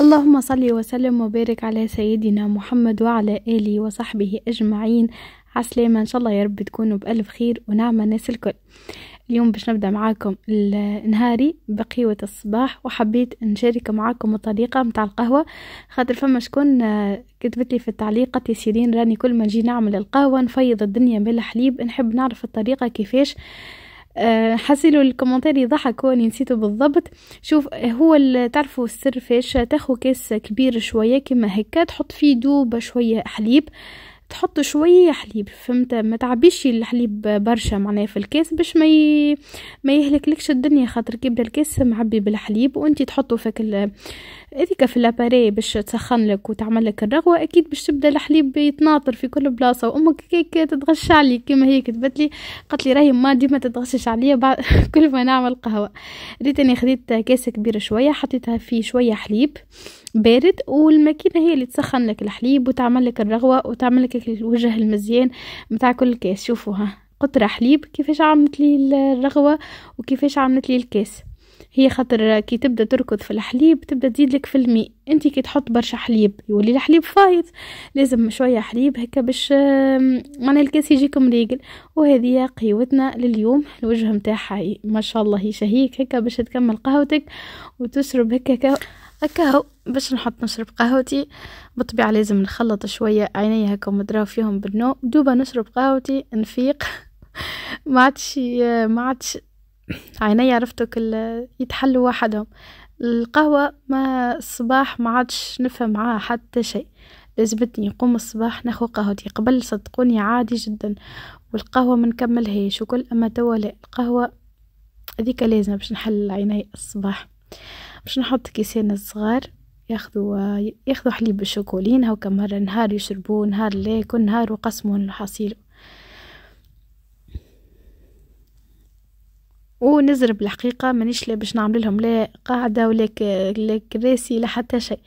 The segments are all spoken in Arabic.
اللهم صل وسلم وبارك على سيدنا محمد وعلى آله وصحبه أجمعين عسلامة إن شاء الله يا رب تكونوا بألف خير ونعمة الناس الكل اليوم باش نبدأ معاكم نهاري بقهوة الصباح وحبيت نشارك معاكم الطريقة متاع القهوة خاطر فما شكون آه، كتبت لي في التعليق قالت سيرين راني كل ما نجي نعمل القهوة نفيض الدنيا بالحليب نحب نعرف الطريقة كيفاش آه آه، حسيلو الكومنتير ضحك واني نسيته بالضبط شوف هو تعرفوا السر فاش تاخو كاس كبير شويه كما هكا تحط فيه دوبه شويه حليب تحط شوية حليب فهمت ما تعبيش الحليب برشا معناها في الكاس باش ما ي... ما يهلكلكش الدنيا خاطر كيبدا الكاس معبي بالحليب وانت تحطه فيك ال... هذيك في لاباري باش تسخن لك وتعمل لك الرغوه اكيد باش تبدا الحليب يتناطر في كل بلاصه وامك كيك تتغش عليك كيما هي كتبت لي قالت لي راهي ما ديما تتغشش عليا بعد كل ما نعمل قهوه ريتني خديت كاس كبيره شويه حطيتها فيه شويه حليب بارد والماكينة هي اللي تسخن لك الحليب وتعمل لك الرغوة وتعمل لك الوجه المزيان متاع كل كاس شوفوها قطرة حليب كيفاش عملت لي الرغوة وكيفاش عملت لي الكاس هي خاطر كي تبدا تركض في الحليب تبدا تزيد لك في الماء انت كي تحط برشا حليب يولي الحليب فايض لازم شويه حليب هكا باش معناها الكاس يجيكم ريقل وهذه قهوتنا لليوم الوجه نتاعها ما شاء الله هي شهيك هكا باش تكمل قهوتك وتشرب هكا كهو باش نحط نشرب قهوتي بالطبيعة لازم نخلط شوية عيني هكا مدراو فيهم بالنوم دوبا نشرب قهوتي نفيق ما عادش ما عادش عيني عرفتو كل يتحلوا وحدهم القهوة ما الصباح ما عادش نفهم معاها حتى شيء لازمتني نقوم الصباح ناخذ قهوتي قبل صدقوني عادي جدا والقهوة ما نكملهاش وكل اما توا لا القهوة هذيك لازم باش نحل عيني الصباح باش نحط كيسين صغار ياخذوا ياخذوا حليب الشوكولين هاكا مرة نهار يشربوه نهار لا كل نهار وقسموا الحصيل ونزرب الحقيقة مانيش لا باش نعمل لهم لا قاعدة ولا لا كراسي لا حتى شيء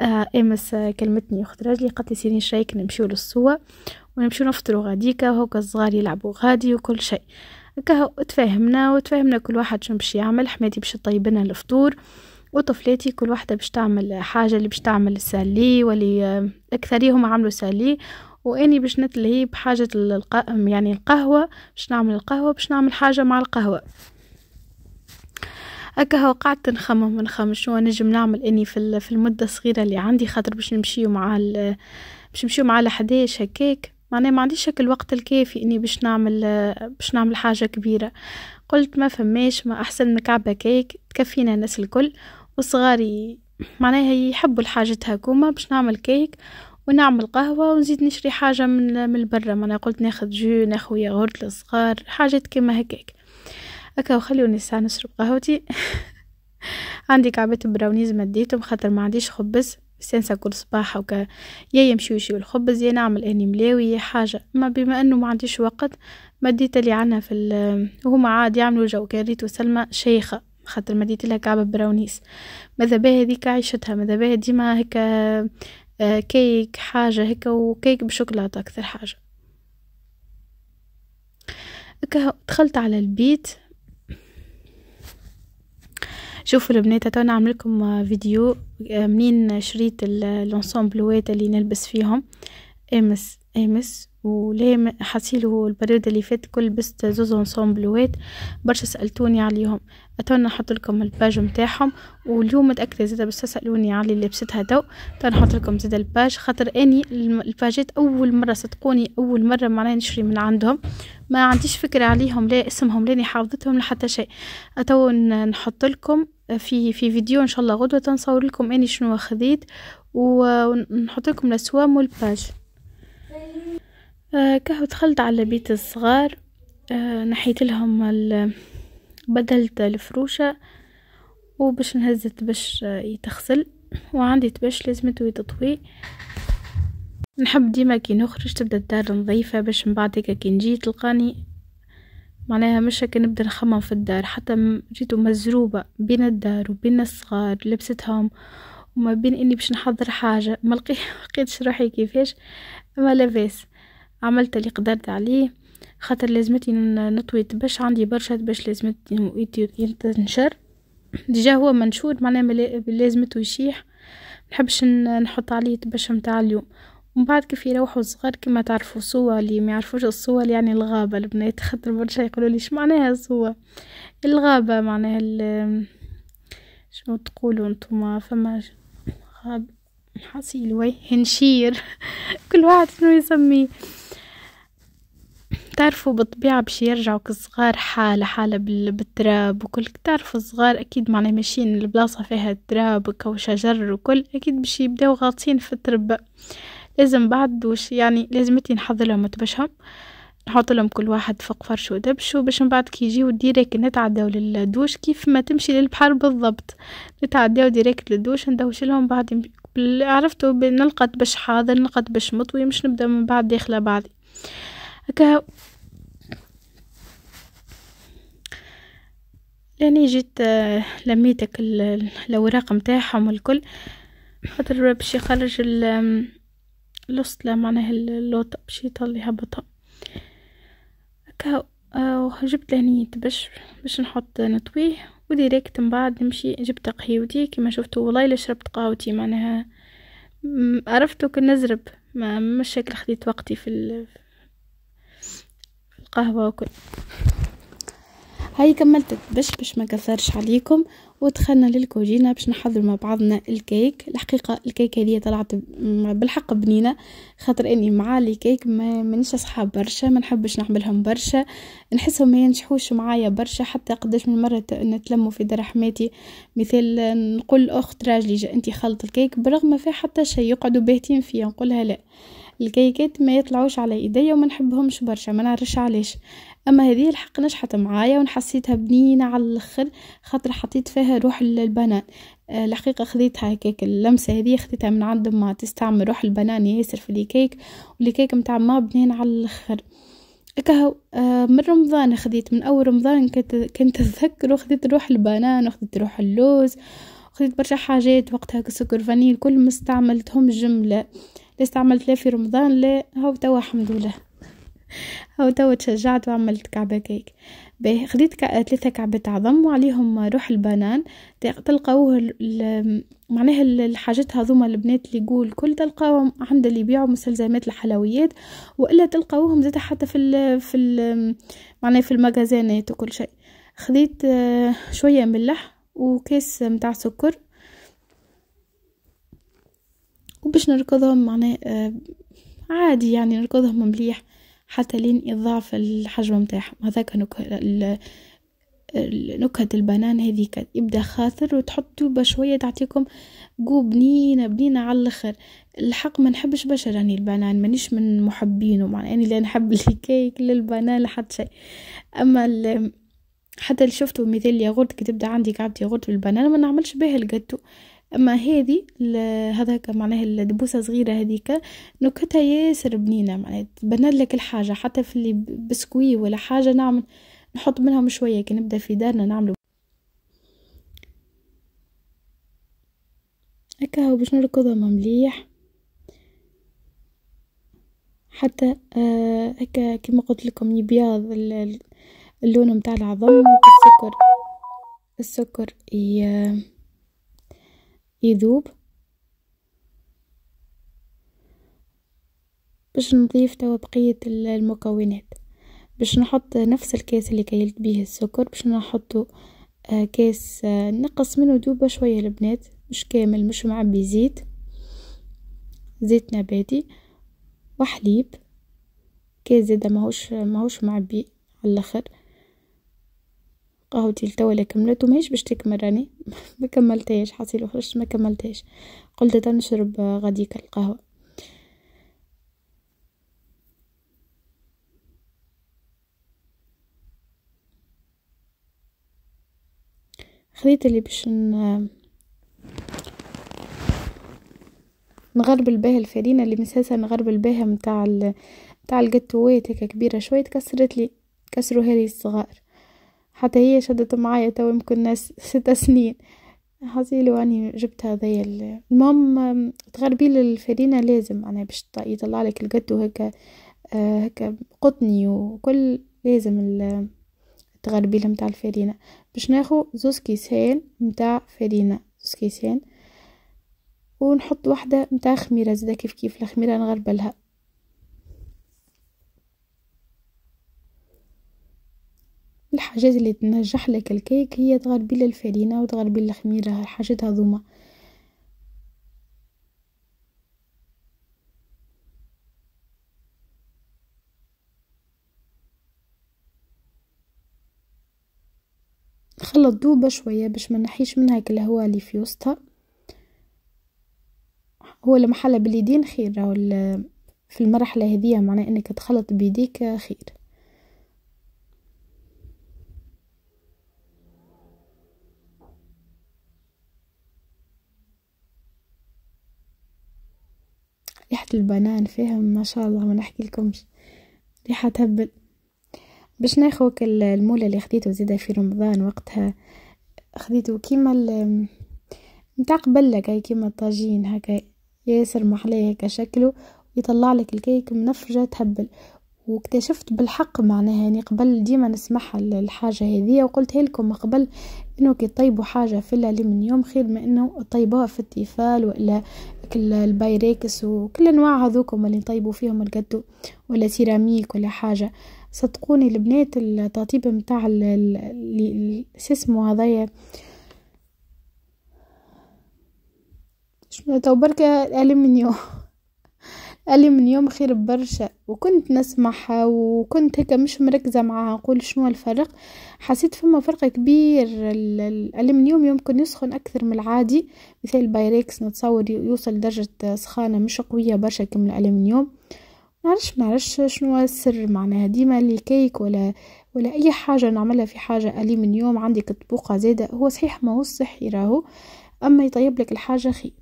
آه امس آه، كلمتني اخت راجلي قالت لي سيري شيك نمشيو للسوا ونمشيو نفطرو غاديكا وهوكا الصغار يلعبوا غادي وكل شيء هكا تفاهمنا وتفاهمنا كل واحد شنو باش يعمل حماتي باش طيبنا الفطور وطفلاتي كل واحدة باش تعمل حاجة اللي باش تعمل سالي واللي أكثريهم عملوا سالي واني باش نتلهي بحاجة الق... يعني القهوة باش نعمل القهوة باش نعمل حاجة مع القهوة هكا قعدت نخمم ونخمم شنو نجم نعمل اني في في المده الصغيره اللي عندي خاطر باش نمشيو مع باش نمشيو مع ال11 هكاك معناها ما عنديش هكا الوقت الكافي اني باش نعمل باش نعمل حاجه كبيره قلت ما فماش ما احسن نكعب كيك تكفينا الناس الكل وصغاري معناها يحبوا الحاجات هكوما باش نعمل كيك ونعمل قهوة ونزيد نشري حاجة من من برا معناها قلت ناخذ جو ناخذ ياغورت للصغار حاجات كيما هكاك هكا وخلوني ساعة نشرب قهوتي عندي كعبات براونيز مديتهم خاطر ما عنديش خبز سنسى كل صباح وكا يا يمشيو يشيو الخبز يا نعمل اني ملاوي يا حاجة ما بما انه ما عنديش وقت مديت اللي عنا في وهما عاد يعملوا جو كاريت وسلمى شيخة خاطر ديت لها كعبة براونيس ماذا بها هذيك عيشتها ماذا بها ديما هكا آه، كيك حاجة هكا وكيك بشوكولاتة أكثر حاجة هكا دخلت على البيت شوفوا البنات تو نعمل لكم فيديو آه، منين شريت الانسومبلوات اللي نلبس فيهم امس امس وليه حسيله البريد اللي فات كل بست زوز انسومبلوات برشا سالتوني عليهم اتمنى نحط لكم الباج نتاعهم واليوم متاكده زاده بس سالوني على اللي لبستها تو تو نحط لكم زاده الباج خاطر اني الباجات اول مره صدقوني اول مره معناها نشري من عندهم ما عنديش فكره عليهم لا اسمهم لاني حافظتهم لحتى شيء اتو نحط لكم في في فيديو ان شاء الله غدوه نصور لكم اني شنو خذيت ونحط لكم الاسوام والباج آه، كهو دخلت على بيت الصغار آه، نحيت لهم بدلت الفروشة وباش نهز الدبش آه، يتغسل وعندي دبش لازمتو تطوي نحب ديما كي نخرج تبدا الدار نظيفة باش من بعد هكا كي نجي تلقاني معناها مش هكا نبدا نخمم في الدار حتى جيتو مزروبة بين الدار وبين الصغار لبستهم وما بين اني باش نحضر حاجة ملقيتش روحي كيفاش ما لاباس عملت اللي قدرت عليه خاطر لازمتي نطوي باش عندي برشا باش لازمتي تنشر ديجا هو منشور معناه لازمته يشيح نحبش نحط عليه تبش متاع اليوم ومن بعد كيف يروحوا الصغار كما تعرفوا صور اللي ما يعرفوش الصور يعني الغابة البنات خاطر برشا يقولوا لي معناها الصوة الغابة معناها شنو تقولوا نتوما فما غاب حصيل وي هنشير كل واحد شنو يسميه تعرفوا بالطبيعة باش يرجعوا كصغار حالة حالة بالتراب وكل تعرفوا الصغار أكيد معناه ماشيين البلاصة فيها تراب وكو شجر وكل أكيد باش يبداو غاطسين في التربة لازم بعد وش يعني لازمتي نحضرلهم متبشهم نحط لهم كل واحد فوق فرش ودبش باش من بعد كي يجيو ديريك نتعداو للدوش كيف ما تمشي للبحر بالضبط نتعداو ديريك للدوش ندوش لهم بعد عرفتوا نلقط باش حاضر نلقط باش مطوي مش نبدا من بعد داخله بعضي هكا لاني جيت آه، لميتك الاوراق متاعهم والكل خاطر باش يخرج الاسطله معناها اللوطة باش يطلي يهبطها هكا وجبت آه، لهني تبش باش نحط نطويه وديريكت من بعد نمشي جبت قهيوتي كما شفتوا والله الا شربت قهوتي معناها عرفتو كي نزرب ما مش شكل خديت وقتي في, في القهوه وكل هاي كملت بش باش ما كثرش عليكم ودخلنا للكوجينه باش نحضر مع بعضنا الكيك الحقيقه الكيك هذه طلعت بالحق بنينه خاطر اني معالي كيك ما مانيش اصحاب برشا ما نحبش نعملهم برشا نحسهم ما ينجحوش معايا برشا حتى قداش من مره نتلموا في دار حماتي مثال نقول اخت راجلي انت خلط الكيك برغم في حتى شيء يقعدوا باهتين فيا نقولها لا الكيكات ما يطلعوش على ايديا وما نحبهمش برشا ما نعرفش علاش اما هذه الحق نجحت معايا ونحسيتها بنينه على الاخر خاطر حطيت فيها روح البنان آه، الحقيقه خذيتها هكاك اللمسه هذه خذيتها من عند ما تستعمل روح البنان ياسر في الكيك والكيك متاع ما بنين على الاخر كهو آه، من رمضان خذيت من اول رمضان كنت كنت اتذكر وخذيت روح البنان وخذيت روح اللوز خذيت برشا حاجات وقتها كسكر فانيل كل ما استعملتهم جمله لا استعملت لا في رمضان لا هو توا الحمد لله او توا تشجعت وعملت كعبة كيك باهي خديت ثلاثة كعبات عظم وعليهم روح البنان تلقاوه معناها الحاجات هذوما البنات اللي يقول الكل تلقاوهم عند اللي يبيعوا مستلزمات الحلويات والا تلقاوهم زاد حتى في ال في ال معناها في المجازانات وكل شيء خديت آه، شويه ملح وكاس متاع سكر وباش نركضهم معناها آه، عادي يعني نركضهم مليح حتى لين يضاعف الحجم متاعهم هذاك نكهة نكهة البنان هذيك يبدا خاطر وتحطوا بشوية تعطيكم جو بنينة بنينة على الآخر الحق ما نحبش بشر راني يعني البنان مانيش من محبينه معناه اني لا نحب الكيك للبنان لحد شيء اما حتى اللي شفتوا مثال ياغورت كي تبدا عندي كعبة ياغورت بالبنان ما نعملش بها الجاتو اما هذه هذا معناها الدبوسه صغيره هذيك نكتها ياسر بنينه معناها تبند لك الحاجه حتى في اللي بسكوي ولا حاجه نعمل نحط منهم شويه كي نبدا في دارنا نعملو هكا باش نركضهم مليح حتى آه، هكا آه كيما قلت لكم يبيض اللون متاع العظم السكر السكر, السكر يذوب باش نضيف توا بقية المكونات باش نحط نفس الكاس اللي كيلت بيه السكر باش نحطو آه، كاس آه، نقص منه دوبة شوية البنات مش كامل مش معبي زيت زيت نباتي وحليب كاس زيادة ماهوش ماهوش معبي على الاخر قهوتي لتوا لا كملت وماهيش باش تكمل راني ما كملتهاش حاصل وخرجت ما كملتهاش قلت دا نشرب غاديك القهوه خذيت اللي باش ن... نغرب الباهي الفرينه اللي مساسه نغرب الباهي متاع نتاع متاع القطوات كبيره شويه تكسرت لي كسروها لي الصغار حتى هي شدت معايا توا يمكن ستة سنين حظي لو اني جبت هذايا المهم تغربي للفرينة لازم انا باش يطلع لك القدو هكا آه، هكا قطني وكل لازم التغربيل متاع الفرينة باش ناخو زوز كيسان متاع فرينة زوز كيسان ونحط واحدة متاع خميرة زادا كيف كيف الخميرة نغربلها الحاجات اللي تنجح لك الكيك هي تغربي الفرينه وتغربي الخميره الحاجات هذوما خلط دوبة شوية باش ما نحيش منها كل الهواء اللي في وسطها هو المحلة باليدين خير راهو في المرحلة هذه معناه انك تخلط بيديك خير ريحة البنان فيها ما شاء الله ما نحكي لكمش ريحة تهبل باش ناخوك المولى اللي خديته زيدا في رمضان وقتها خديته كيما ال متاع قبلك هاي كيما الطاجين هكا ياسر محلاه هكا شكله يطلع لك الكيك منفجة تهبل واكتشفت بالحق معناها يعني قبل ديما نسمعها الحاجه هذه وقلت لكم قبل انه كي طيبوا حاجه في الالمنيوم خير ما انه طيبوها في التيفال ولا كل البايريكس وكل انواع هذوكم اللي نطيبوا فيهم الجاتو ولا سيراميك ولا حاجه صدقوني البنات التطيب متاع اللي اسمه هذايا شنو تو بركه الالمنيوم لي من يوم خير برشا وكنت نسمعها وكنت هيك مش مركزة معها نقول شنو الفرق حسيت فما فرق كبير الالمنيوم يمكن يسخن اكثر من العادي مثال بايركس نتصور يوصل درجة سخانة مش قوية برشا كم الالمنيوم معرفش معرفش شنو السر معناها ديما اللي كيك ولا ولا اي حاجة نعملها في حاجة ألمنيوم عندك طبوقة زادة هو صحيح ما هو صحي راهو اما يطيب لك الحاجة خير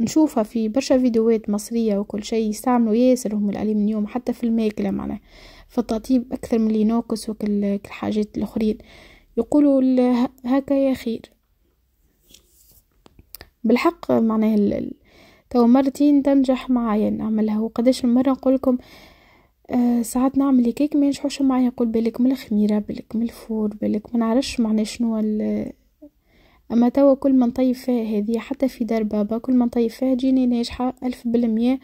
نشوفها في برشا فيديوهات مصرية وكل شيء يستعملوا ياسر هم الألمنيوم حتى في الماكلة معناه في التطيب أكثر من لينوكس وكل الحاجات الأخرين يقولوا هكا يا خير بالحق معناه تو مرتين تنجح معايا نعملها وقداش مرة نقولكم آه ساعات نعمل كيك ما ينجحوش معايا نقول بالك من الخميرة بالك من الفور بالك ما نعرفش معناه شنو أما توا كل ما نطيب فيها هذه حتى في دار بابا كل ما نطيب فيها تجيني ناجحة ألف بالمية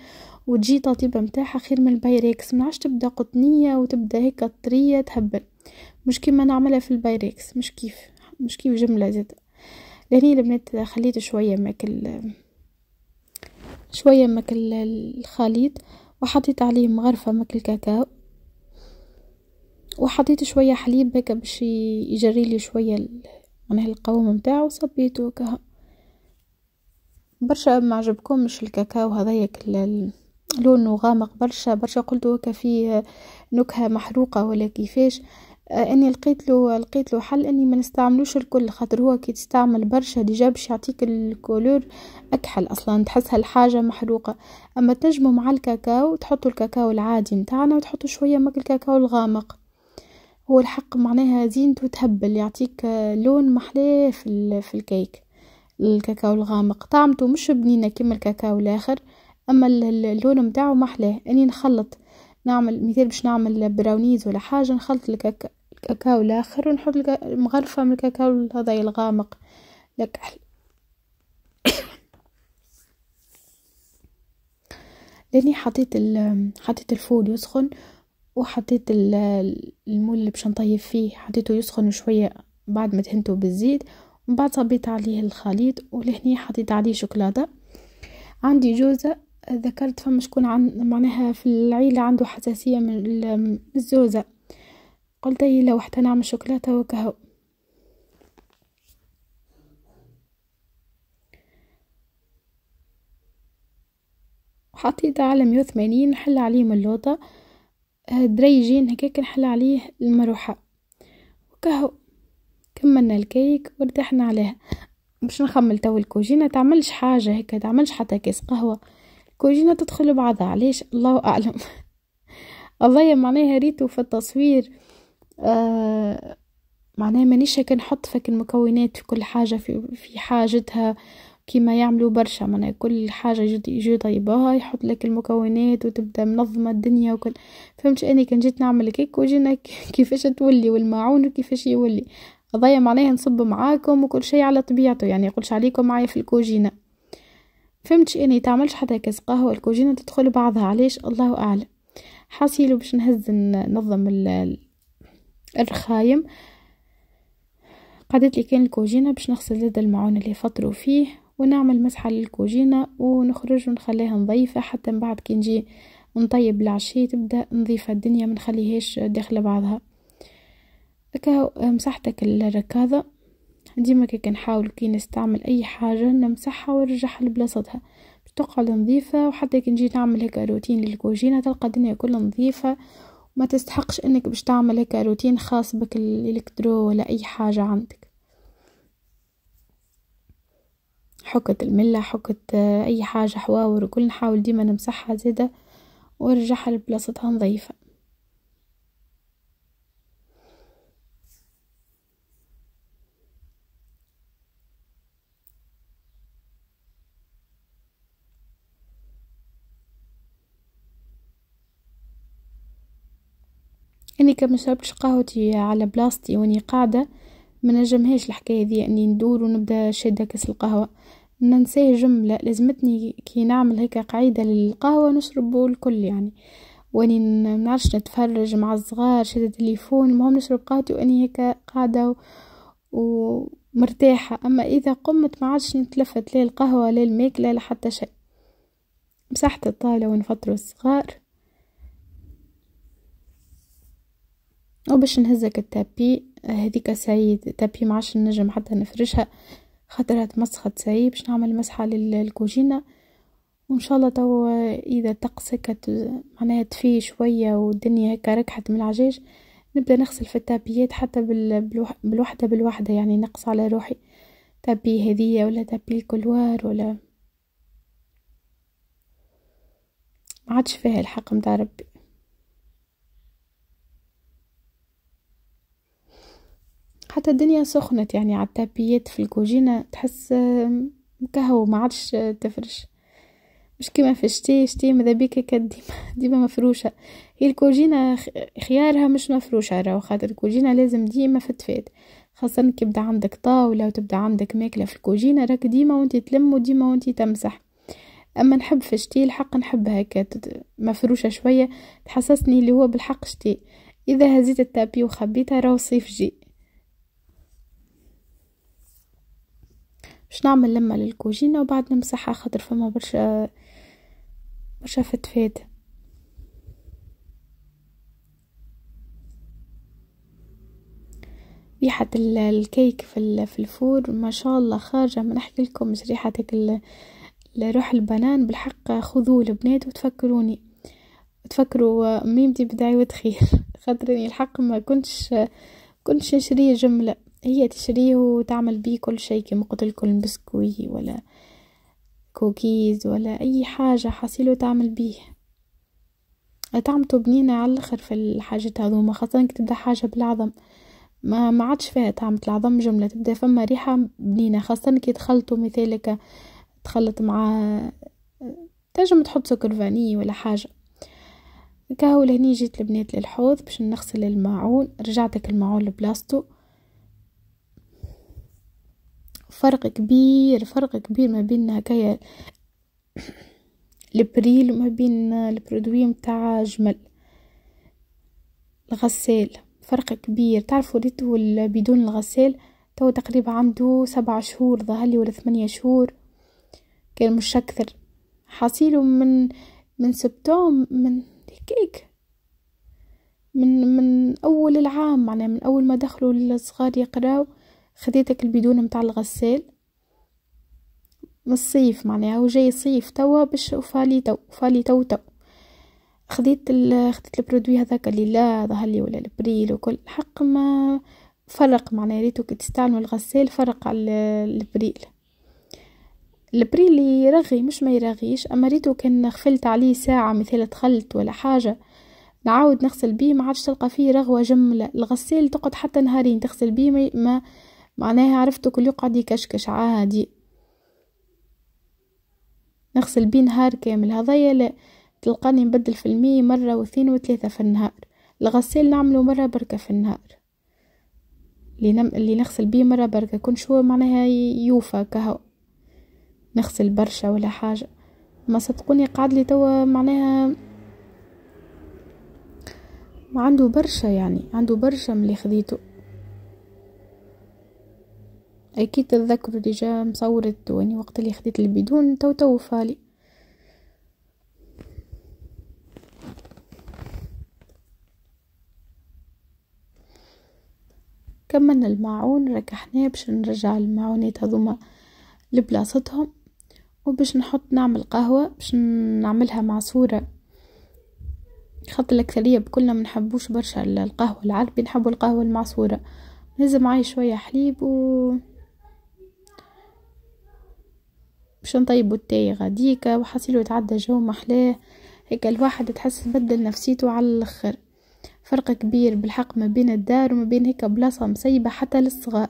وتجي طيبة متاعها خير من البايريكس عادش تبدا قطنية وتبدا هيك طرية تهبل مش كيما نعملها في البايريكس مش كيف مش كيف جملة زاد لاني البنات خليت شوية ماكل شوية ماكل الخليط وحطيت عليه مغرفة ماكل الكاكاو وحطيت شوية حليب هكا باش يجري لي شوية أنا القوام متاعو صبيتو هكاها برشا ما عجبكمش الكاكاو هذاك لونه غامق برشا برشا قلتو هكا فيه نكهه محروقه ولا كيفاش آه، اني لقيت له لقيت له حل اني ما نستعملوش الكل خاطر هو كي تستعمل برشا ديجا باش يعطيك الكولور اكحل اصلا تحسها الحاجه محروقه اما تنجموا مع الكاكاو تحطوا الكاكاو العادي متاعنا وتحطوا شويه ماك الكاكاو الغامق هو الحق معناها زينته تهبل يعطيك آه، لون محلاه في, في الكيك الكاكاو الغامق طعمته مش بنينه كيما الكاكاو الاخر اما اللون متاعو محلاه اني نخلط نعمل مثال باش نعمل براونيز ولا حاجه نخلط الكاكا الكاكاو الاخر ونحط مغرفه من الكاكاو هذا الغامق لك لاني حطيت حطيت الفول يسخن وحطيت المول اللي باش نطيب فيه حطيته يسخن شويه بعد ما دهنته بالزيت ومن بعد صبيت عليه الخليط ولهني حطيت عليه شوكولاته عندي جوزه ذكرت فما شكون عن معناها في العيله عنده حساسيه من الزوزه قلت لي لو حتى نعمل شوكولاته وكهو حطيت على مية وثمانين حل عليه من اللوطه آه، دريجين هكاك نحل عليه المروحة وكهو كملنا الكيك وارتحنا عليها باش نخمل تو الكوجينة تعملش حاجة هكا تعملش حتى كاس قهوة الكوجينة تدخل بعضها علاش الله أعلم الله معناها ريتو في التصوير آه معناها مانيش هكا نحط فك المكونات في كل حاجة في, في حاجتها كيما يعملوا برشا معناها كل حاجه يجي يطيبوها يحط لك المكونات وتبدا منظمه الدنيا وكل فهمت اني كان جيت نعمل كيك وجينا كيفاش تولي والماعون وكيفاش يولي ضايع معناها نصب معاكم وكل شيء على طبيعته يعني يقولش عليكم معايا في الكوجينه فهمتش اني تعملش حتى كاس قهوه الكوجينه تدخل بعضها علاش الله اعلم حاسيلو باش نهز ننظم الرخايم قعدت لي كان الكوجينه باش نغسل زاد المعون اللي فطروا فيه ونعمل مسحة للكوجينة ونخرج ونخليها نظيفة حتى من بعد كي نجي نطيب العشي تبدأ نظيفه الدنيا ما نخليهاش داخل بعضها هكا مسحتك الركاضة ديما كي نحاول كي نستعمل اي حاجة نمسحها ونرجعها لبلاصتها باش تقعد نظيفة وحتى كي نجي نعمل هكا روتين للكوجينة تلقى الدنيا كلها نظيفة وما تستحقش انك باش تعمل هكا روتين خاص بك الالكترو ولا اي حاجة عندك حكة الملة حكة آه، أي حاجة حواور وكل نحاول ديما نمسحها زيدا ونرجعها لبلاصتها نظيفة اني كان قهوتي على بلاصتي واني قاعده ما نجمهاش الحكايه دي اني ندور ونبدا شاده كاس القهوه ننساه جمله لازمتني كي نعمل هيك قاعده للقهوه نشربه الكل يعني واني نعرفش نتفرج مع الصغار شاده تليفون المهم نشرب قهوتي واني هيك قاعده و... ومرتاحه اما اذا قمت ما عادش نتلفت لا القهوه لا الماكله لا حتى شيء مسحت الطاوله ونفطر الصغار وباش نهزك التابي آه، هذيك سعيد تابي معش نجم حتى نفرشها خاطرها تمسخت سعيد باش نعمل مسحة للكوجينة وان شاء الله تو آه، اذا الطقس هكا معناها تفي شويه والدنيا هكا ركحت من العجاج نبدا نغسل في التابيات حتى بالوحده بالوحده يعني نقص على روحي تابي هدية ولا تابي الكلوار ولا ما عادش فيها الحق متاع ربي حتى الدنيا سخنت يعني على التابيات في الكوجينة تحس مكهو ما عادش تفرش مش كيما في الشتاء شتاء ماذا بيك ديما ديما مفروشة هي الكوجينة خيارها مش مفروشة راهو خاطر الكوجينة لازم ديما فتفات خاصة كي يبدا عندك طاولة وتبدا عندك ماكلة في الكوجينة راك ديما وانتي تلم وديما وانتي تمسح اما نحب في الشتي الحق نحب هكا مفروشة شوية تحسسني اللي هو بالحق شتي اذا هزيت التابي وخبيتها راهو صيف جي باش نعمل لمة للكوجينة وبعد نمسحها خاطر فما برشا برشا فتفات ريحة الكيك في في الفور ما شاء الله خارجة ما نحكي لكم ريحة روح البنان بالحق خذوه البنات وتفكروني تفكروا ميمتي بدعي وتخير خاطرني الحق ما كنتش كنتش نشريه جمله هي تشريه وتعمل بيه كل شيء كما قلت البسكوي ولا كوكيز ولا اي حاجه حاصله تعمل بيه طعمته بنينة على الاخر في الحاجات هذوما خاصة كي تبدا حاجة بالعظم ما ما عادش فيها طعمة العظم جملة تبدا فما ريحة بنينة خاصة كي تخلطوا مثالك تخلط مع تنجم تحط سكر فاني ولا حاجة كهو لهني جيت البنات للحوض باش نغسل الماعون رجعتك الماعون لبلاصتو فرق كبير فرق كبير ما بين هكايا البريل وما بين البرودوي متاع جمل الغسال فرق كبير تعرفوا ريتو بدون الغسال تو تقريبا عنده سبع شهور ظهلي ولا ثمانية شهور كان مش أكثر حاصيله من من سبتوم من هيك من من أول العام معناه من أول ما دخلوا الصغار يقراو خديتك البيدون متاع الغسال من الصيف معناها وجاي صيف توا باش فالي تو فالي تو تو خديت ال... خديت البرودوي هذاك اللي لا ظهر لي ولا البريل وكل حق ما فرق معناها ريتو كي تستعملوا الغسال فرق على البريل البريل يرغي مش ما يرغيش اما ريتو كان غفلت عليه ساعه مثال تخلت ولا حاجه نعاود نغسل بيه ما عادش تلقى فيه رغوه جمله الغسال تقعد حتى نهارين تغسل بيه ما معناها عرفتو كل يقعد يكشكش عادي نغسل بيه نهار كامل هذايا لا تلقاني نبدل في المية مرة واثنين وثلاثة في النهار الغسيل نعمله مرة بركة في النهار اللي, نم... اللي نغسل بيه مرة بركة كون شو معناها يوفى كهو نغسل برشا ولا حاجة ما صدقوني قعد لي توا معناها ما عنده برشا يعني عنده برشا من اللي خذيته اكيد تذكروا ديجا مصورت واني وقت اللي خديت البدون تو تو فالي كملنا الماعون ركحناه باش نرجع الماعونات هذوما لبلاصتهم وباش نحط نعمل قهوة باش نعملها معصورة خاطر الأكثرية بكلنا منحبوش برشا القهوة العربي نحبو القهوة المعصورة لازم معايا شوية حليب و باش نطيبو التاي غاديكا وحاصلو يتعدى جو محلاه هيك الواحد تحس بدل نفسيته على الاخر فرق كبير بالحق ما بين الدار وما بين هيك بلاصة مسيبة حتى للصغار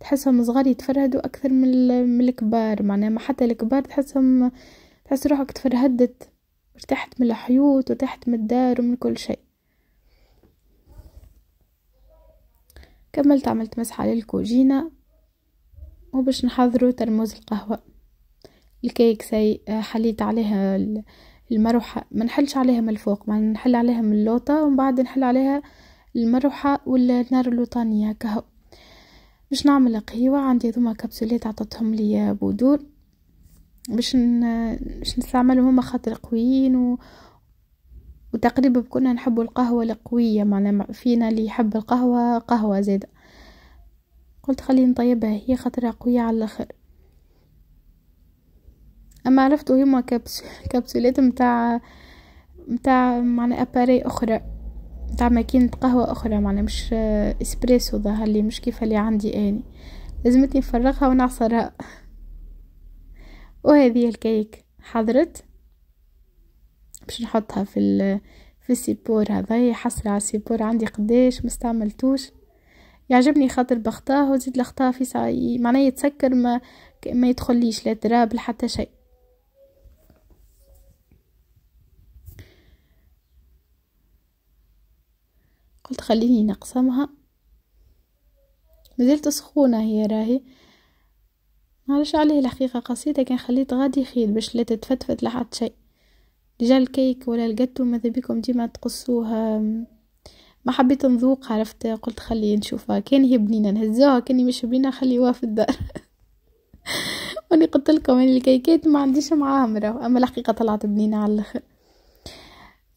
تحسهم صغار يتفرهدوا أكثر من, الكبار معناها ما حتى الكبار تحسهم تحس روحك تفرهدت ارتحت من الحيوط وارتحت من الدار ومن كل شيء كملت عملت مسحه للكوجينه وباش نحضروا ترموز القهوه الكيك ساي آه، حليت عليها المروحة ما نحلش عليها من الفوق ما نحل عليها من اللوطة ومن بعد نحل عليها المروحة والنار اللوطانية هكا باش نعمل قهيوة عندي ذوما كبسولات عطتهم لي بودور باش باش نستعملهم هما خاطر قويين و... وتقريبا كنا نحب القهوة القوية معنا فينا اللي يحب القهوة قهوة زيدا قلت خليني نطيبها هي خاطرها قوية على الاخر اما عرفتو هما كبسولات متاع متاع معنى اباري اخرى متاع ماكينة قهوة اخرى معنى مش اسبريسو ده اللي مش كيف اللي عندي اني لازمتني نفرغها ونعصرها وهذه الكيك حضرت باش نحطها في ال في السيبور هذا حصل على السيبور عندي قداش مستعملتوش يعجبني خاطر بخطاه وزيد الخطاه في ساعي معناه يتسكر ما ما يدخليش لا تراب حتى شيء قلت خليني نقسمها مازلت سخونة هي راهي معلش عليه الحقيقة قصيدة كان خليت غادي يخيل باش لا تتفتفت لحد شيء ديجا الكيك ولا الجاتو ماذا بيكم ديما تقصوها ما حبيت نذوق عرفت قلت خلي نشوفها كان هي بنينه نهزوها كان مش بنينه خليوها في الدار واني قلت لكم الكيكات ما عنديش معامره اما الحقيقه طلعت بنينه على الاخر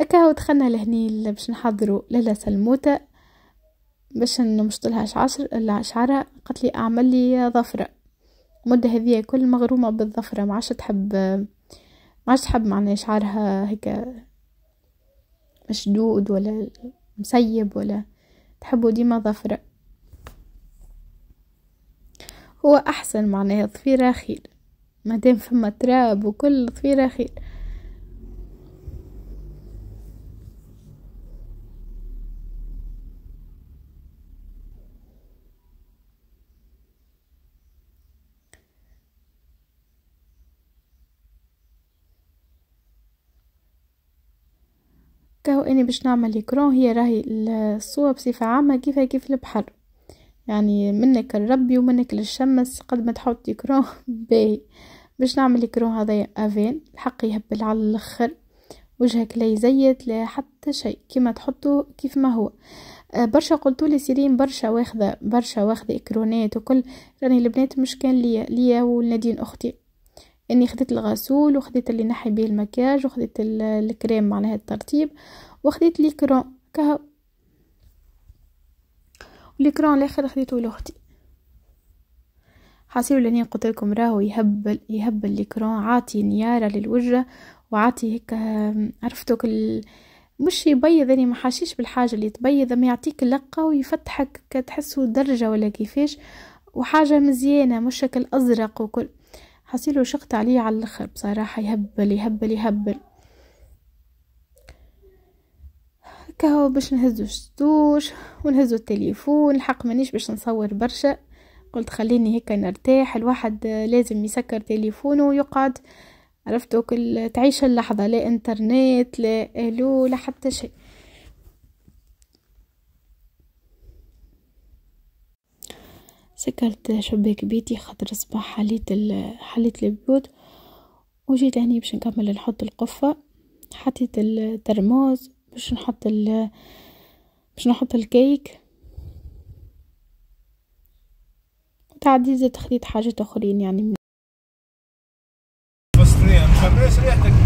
اكاو دخلنا لهني باش نحضروا ليلة سلموته باش نمشطلها عشر الا شعرها قالت لي اعمل لي ظفره المده هذه كل مغرومه بالظفره ما عادش تحب ما عادش تحب معناها شعرها هيك مشدود ولا مسيب ولا تحبوا ديما ظفره هو احسن معناها ظفيره خير مادام فما تراب وكل ظفيره خير كهو اني باش نعمل ليكرون هي راهي الصوره بصفه عامه كيفها كيف البحر يعني منك لربي ومنك للشمس قد ما تحط ليكرون باهي باش نعمل ليكرون هذايا افين الحق يهبل على الاخر وجهك لا يزيت لا حتى شيء كيما تحطه كيف ما هو أه، برشا قلتوا لي سيرين برشا واخده برشا واخده اكرونات وكل راني البنات مش كان ليا ليا ولنادين اختي اني خديت الغسول وخديت اللي نحي به المكياج وخديت الكريم معناها الترطيب وخديت ليكرون كهو ليكرون الاخر خديته لاختي حاسيلو اللي قلت لكم راهو يهبل يهبل ليكرون عاطي نيارة للوجه وعاطي هيك عرفتو كل مش يبيض يعني ما حاشيش بالحاجة اللي تبيض ما يعطيك لقة ويفتحك كتحسو درجة ولا كيفاش وحاجة مزيانة مش شكل أزرق وكل حسيله شقت عليه على الاخر بصراحة يهبل يهبل يهبل كهو باش نهزو الشتوش ونهزو التليفون الحق مانيش باش نصور برشا قلت خليني هيك نرتاح الواحد لازم يسكر تليفونه ويقعد عرفتو كل تعيش اللحظة لا انترنت لا الو لا حتى شيء سكرت شباك بيتي خاطر الصباح حليت حليت البيوت وجيت هني باش نكمل نحط القفة حطيت الترموز باش نحط ال باش نحط الكيك وتعديل زيت خديت حاجات اخرين يعني فلسطينية مش ريحتك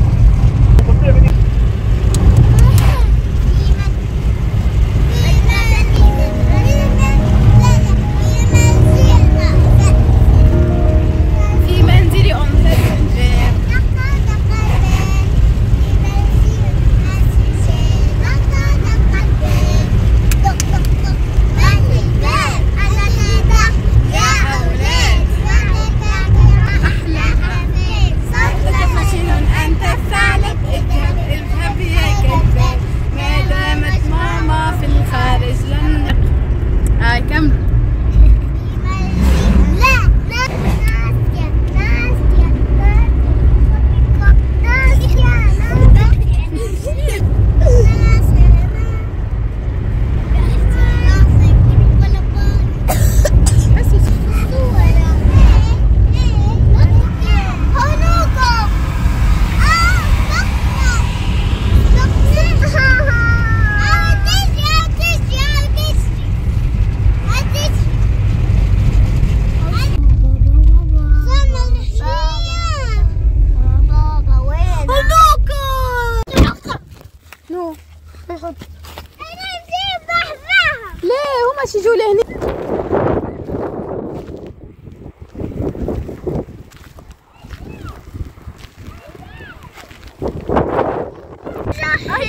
Hello,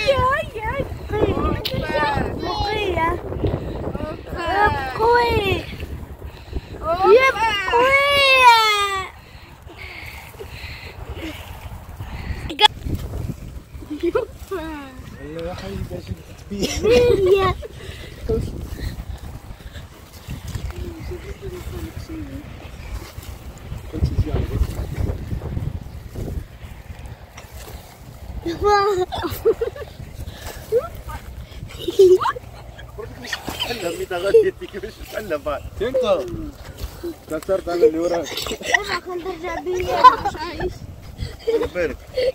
how you كسرت انا اللي وراك انا كنت برجع بيا مش عايش بالك